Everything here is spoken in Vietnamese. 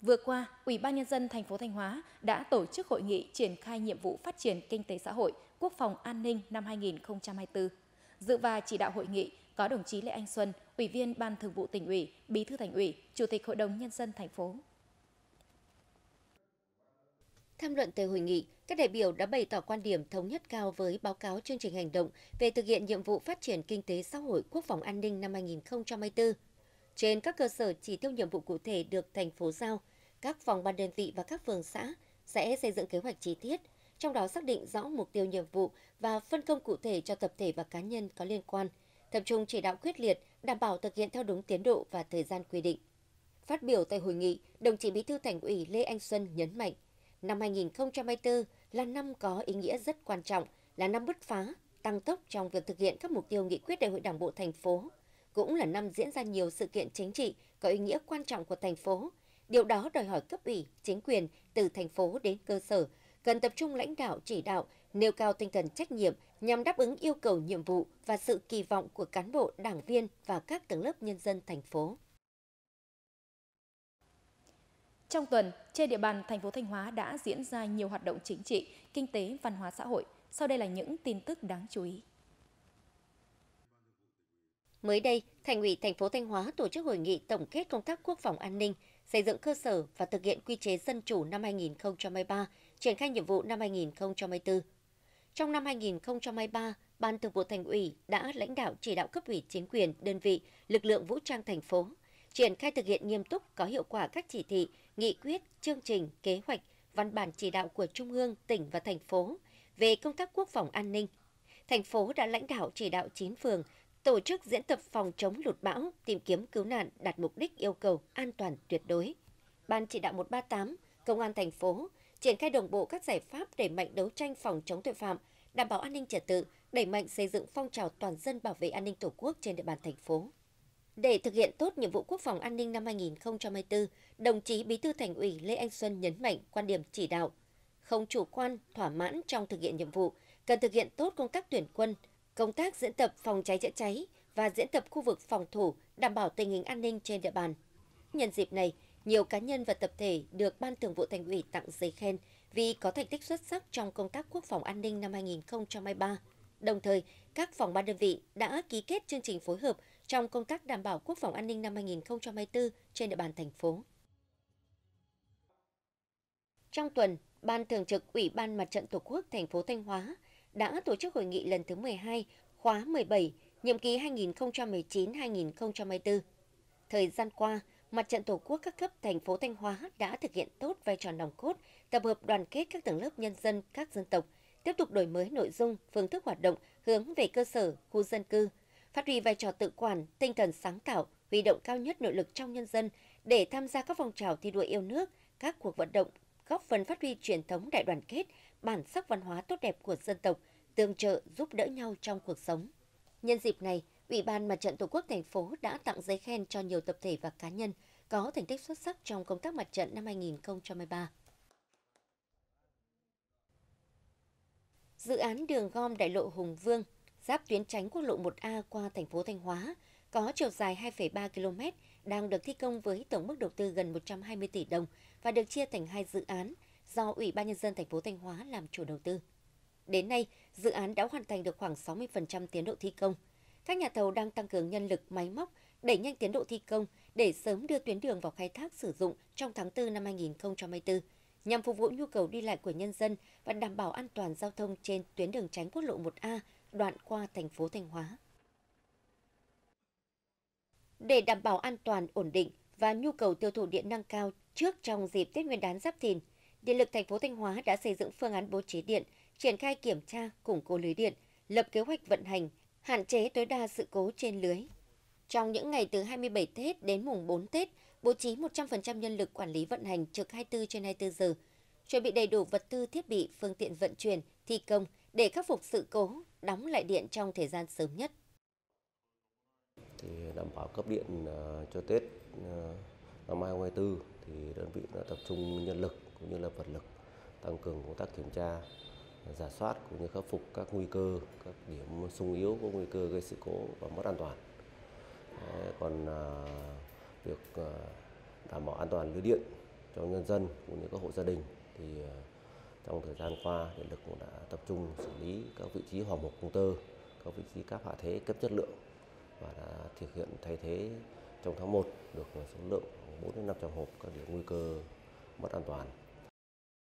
Vừa qua, Ủy ban nhân dân thành phố Thanh Hóa đã tổ chức hội nghị triển khai nhiệm vụ phát triển kinh tế xã hội, quốc phòng an ninh năm 2024. Dự và chỉ đạo hội nghị có đồng chí Lê Anh Xuân, Ủy viên Ban Thường vụ tỉnh ủy, Bí thư Thành ủy, Chủ tịch Hội đồng nhân dân thành phố. Tham luận tại hội nghị, các đại biểu đã bày tỏ quan điểm thống nhất cao với báo cáo chương trình hành động về thực hiện nhiệm vụ phát triển kinh tế xã hội quốc phòng an ninh năm 2024 trên các cơ sở chỉ tiêu nhiệm vụ cụ thể được thành phố giao, các phòng ban đơn vị và các phường xã sẽ xây dựng kế hoạch chi tiết, trong đó xác định rõ mục tiêu nhiệm vụ và phân công cụ thể cho tập thể và cá nhân có liên quan, tập trung chỉ đạo quyết liệt, đảm bảo thực hiện theo đúng tiến độ và thời gian quy định. Phát biểu tại hội nghị, đồng chí Bí thư Thành ủy Lê Anh Xuân nhấn mạnh, năm 2024 là năm có ý nghĩa rất quan trọng, là năm bứt phá, tăng tốc trong việc thực hiện các mục tiêu nghị quyết Đại hội Đảng bộ thành phố cũng là năm diễn ra nhiều sự kiện chính trị có ý nghĩa quan trọng của thành phố. Điều đó đòi hỏi cấp ủy, chính quyền từ thành phố đến cơ sở cần tập trung lãnh đạo chỉ đạo, nêu cao tinh thần trách nhiệm nhằm đáp ứng yêu cầu nhiệm vụ và sự kỳ vọng của cán bộ, đảng viên và các tầng lớp nhân dân thành phố. Trong tuần, trên địa bàn thành phố Thanh Hóa đã diễn ra nhiều hoạt động chính trị, kinh tế, văn hóa xã hội. Sau đây là những tin tức đáng chú ý. Mới đây, Thành ủy thành phố Thanh Hóa tổ chức hội nghị tổng kết công tác quốc phòng an ninh, xây dựng cơ sở và thực hiện quy chế dân chủ năm 2023, triển khai nhiệm vụ năm 2024. Trong năm 2023, Ban Thường vụ Thành ủy đã lãnh đạo chỉ đạo cấp ủy chính quyền, đơn vị, lực lượng vũ trang thành phố triển khai thực hiện nghiêm túc có hiệu quả các chỉ thị, nghị quyết, chương trình, kế hoạch, văn bản chỉ đạo của Trung ương, tỉnh và thành phố về công tác quốc phòng an ninh. Thành phố đã lãnh đạo chỉ đạo 9 phường tổ chức diễn tập phòng chống lụt bão, tìm kiếm cứu nạn đạt mục đích yêu cầu an toàn tuyệt đối. Ban chỉ đạo 138, Công an thành phố triển khai đồng bộ các giải pháp đẩy mạnh đấu tranh phòng chống tội phạm, đảm bảo an ninh trật tự, đẩy mạnh xây dựng phong trào toàn dân bảo vệ an ninh Tổ quốc trên địa bàn thành phố. Để thực hiện tốt nhiệm vụ quốc phòng an ninh năm 2024, đồng chí Bí thư Thành ủy Lê Anh Xuân nhấn mạnh quan điểm chỉ đạo không chủ quan, thỏa mãn trong thực hiện nhiệm vụ, cần thực hiện tốt công tác tuyển quân, công tác diễn tập phòng cháy chữa cháy và diễn tập khu vực phòng thủ đảm bảo tình hình an ninh trên địa bàn. Nhân dịp này, nhiều cá nhân và tập thể được Ban Thường vụ Thành ủy tặng giấy khen vì có thành tích xuất sắc trong công tác quốc phòng an ninh năm 2023. Đồng thời, các phòng ban đơn vị đã ký kết chương trình phối hợp trong công tác đảm bảo quốc phòng an ninh năm 2024 trên địa bàn thành phố. Trong tuần, Ban Thường trực Ủy ban Mặt trận Tổ quốc thành phố Thanh Hóa đã tổ chức hội nghị lần thứ 12, khóa 17, nhiệm kỳ 2019-2024. Thời gian qua, Mặt trận Tổ quốc các cấp thành phố Thanh Hóa đã thực hiện tốt vai trò nòng cốt, tập hợp đoàn kết các tầng lớp nhân dân các dân tộc, tiếp tục đổi mới nội dung, phương thức hoạt động hướng về cơ sở, khu dân cư, phát huy vai trò tự quản, tinh thần sáng tạo, huy động cao nhất nội lực trong nhân dân để tham gia các phong trào thi đua yêu nước, các cuộc vận động góp phần phát huy truyền thống đại đoàn kết, bản sắc văn hóa tốt đẹp của dân tộc, tương trợ giúp đỡ nhau trong cuộc sống. Nhân dịp này, Ủy ban Mặt trận Tổ quốc thành phố đã tặng giấy khen cho nhiều tập thể và cá nhân có thành tích xuất sắc trong công tác mặt trận năm 2023. Dự án đường gom đại lộ Hùng Vương giáp tuyến tránh quốc lộ 1A qua thành phố Thanh Hóa có chiều dài 2,3 km đang được thi công với tổng mức đầu tư gần 120 tỷ đồng và được chia thành hai dự án do Ủy ban Nhân dân thành phố Thanh Hóa làm chủ đầu tư. Đến nay, dự án đã hoàn thành được khoảng 60% tiến độ thi công. Các nhà thầu đang tăng cường nhân lực, máy móc, đẩy nhanh tiến độ thi công để sớm đưa tuyến đường vào khai thác sử dụng trong tháng 4 năm 2024, nhằm phục vụ nhu cầu đi lại của nhân dân và đảm bảo an toàn giao thông trên tuyến đường tránh quốc lộ 1A đoạn qua thành phố Thanh Hóa. Để đảm bảo an toàn, ổn định, và nhu cầu tiêu thụ điện năng cao trước trong dịp Tết Nguyên đán Giáp Thìn, Điện lực thành phố Thanh Hóa đã xây dựng phương án bố trí điện, triển khai kiểm tra, củng cố lưới điện, lập kế hoạch vận hành, hạn chế tối đa sự cố trên lưới. Trong những ngày từ 27 Tết đến mùng 4 Tết, bố trí 100% nhân lực quản lý vận hành trực 24 trên 24 giờ, chuẩn bị đầy đủ vật tư thiết bị, phương tiện vận chuyển, thi công để khắc phục sự cố, đóng lại điện trong thời gian sớm nhất. Thì đảm bảo cấp điện à, cho Tết Ờ, năm 2024 thì đơn vị đã tập trung nhân lực cũng như là vật lực tăng cường công tác kiểm tra, giả soát cũng như khắc phục các nguy cơ, các điểm sung yếu có nguy cơ gây sự cố và mất an toàn. Đấy, còn à, việc à, đảm bảo an toàn lưới điện cho nhân dân cũng như các hộ gia đình thì à, trong thời gian qua điện lực cũng đã tập trung xử lý các vị trí hòa mục công tơ, các vị trí cáp hạ thế cấp chất lượng và đã thực hiện thay thế trong tháng một được số lượng bốn năm trăm hộp các điểm nguy cơ mất an toàn